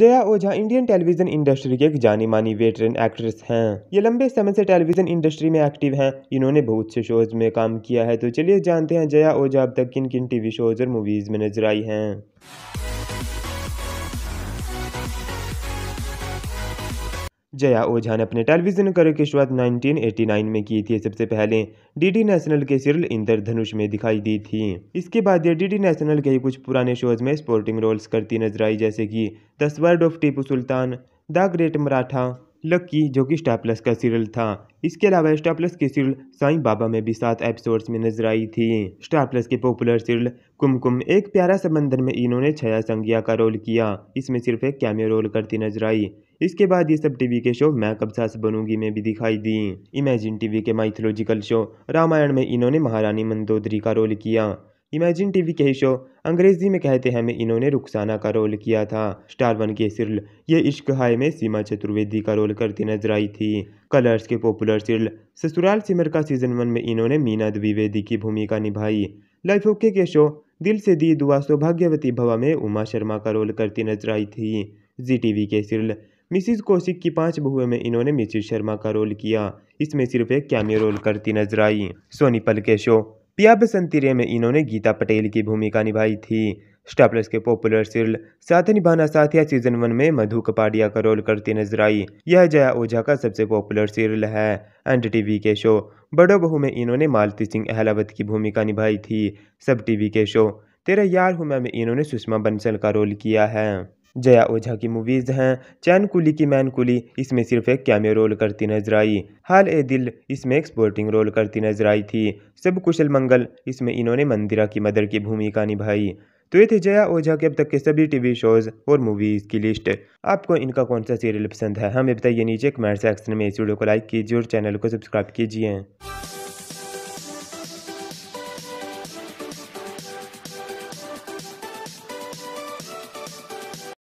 Jaya Ojha Indian television industry की एक जानी मानी वेटरन एक्ट्रेस हैं ये लंबे समय से टेलीविजन इंडस्ट्री में एक्टिव हैं इन्होंने बहुत से शोज में काम किया है तो चलिए जानते हैं जया ओझा अब तक किन किन टीवी शोज और मूवीज में नजर आई हैं जया ओझा ने अपने टेलीविजन करियर की शुरुआत 1989 में की थी सबसे पहले डीडी नेशनल के सीरियल इंद्रधनुष में दिखाई दी थी इसके बाद ये डीडी नेशनल के ही कुछ पुराने शोज में स्पोर्टिंग रोल्स करती नजर आई जैसे कि the sword of Tipu Sultan the great Maratha Lucky जो कि स्टार प्लस का सीरियल था इसके अलावा स्टार प्लस के सीरियल साई बाबा में भी सात एपिसोड्स में नजर आई थी स्टार प्लस के पॉपुलर सीरियल कुमकुम एक प्यारा समंदर में इन्होंने छया संघिया का रोल किया इसमें सिर्फ एक कैमियो रोल करती नजर आई इसके बाद ये सब टीवी के शो मैं कब सास बनूंगी में भी दिखाई दी इमेजिन टीवी के माइथोलॉजिकल शो रामायण में इन्होंने महारानी मंदोदरी का रोल किया इमेजिन टीवी के शो अंग्रेजी में कहते हैं में इन्होंने रुखसाना का रोल किया था स्टार वन के सिरल ये इश्क हाय में सीमा चतुर्वेदी का रोल करती नजर आई थी कलर्स के पॉपुलर सीरियल ससुराल सिमर का सीजन वन में इन्होंने मीना द्विवेदी की भूमिका निभाई लाइफ ओके के शो दिल से दी दुआ सौभाग्यवती भवा में उमा शर्मा का रोल करती नजर आई थी जी टीवी के सीरियल मिसिज कौशिक की पांच बहुए में इन्होंने मिसिज शर्मा का रोल किया इसमें सिर्फ एक कैमियो रोल करती नजर आई सोनीपल के शो पिया बसंती रे में इन्होंने गीता पटेल की भूमिका निभाई थी स्टार प्लस के पॉपुलर सीरियल साथ निभाना साथिया सीजन वन में मधु कपाड़िया का रोल करती नजर आई यह जया ओझा का सबसे पॉपुलर सीरियल है एंड टीवी के शो बड़ो बहू में इन्होंने मालती सिंह अहलावत की भूमिका निभाई थी सब टीवी के शो तेरा यार हूं मैं में इन्होंने सुषमा बंसल का रोल किया है जया ओझा की मूवीज़ हैं चैन कुली की मैन कुली इसमें सिर्फ एक कैमे रोल करती नजर आई हाल ए दिल इसमें एक स्पोर्टिंग रोल करती नजर आई थी सब कुशल मंगल इसमें इन्होंने मंदिरा की मदर की भूमिका निभाई तो ये थे जया ओझा के अब तक के सभी टीवी शोज और मूवीज़ की लिस्ट आपको इनका कौन सा सीरियल पसंद है हमें बताइए नीचे कमेंट सेक्शन में इस वीडियो को लाइक कीजिए और चैनल को सब्सक्राइब कीजिए